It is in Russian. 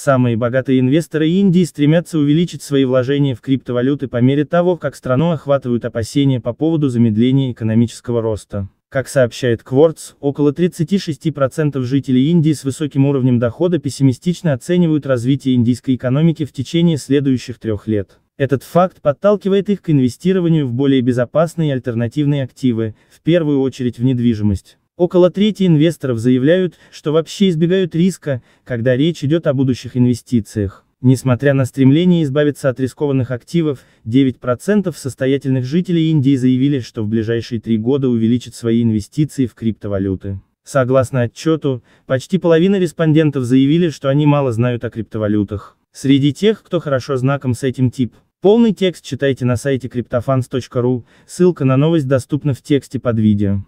Самые богатые инвесторы Индии стремятся увеличить свои вложения в криптовалюты по мере того, как страну охватывают опасения по поводу замедления экономического роста. Как сообщает Кворц, около 36% жителей Индии с высоким уровнем дохода пессимистично оценивают развитие индийской экономики в течение следующих трех лет. Этот факт подталкивает их к инвестированию в более безопасные альтернативные активы, в первую очередь в недвижимость. Около трети инвесторов заявляют, что вообще избегают риска, когда речь идет о будущих инвестициях. Несмотря на стремление избавиться от рискованных активов, 9% состоятельных жителей Индии заявили, что в ближайшие три года увеличат свои инвестиции в криптовалюты. Согласно отчету, почти половина респондентов заявили, что они мало знают о криптовалютах. Среди тех, кто хорошо знаком с этим тип, полный текст читайте на сайте cryptofans.ru, ссылка на новость доступна в тексте под видео.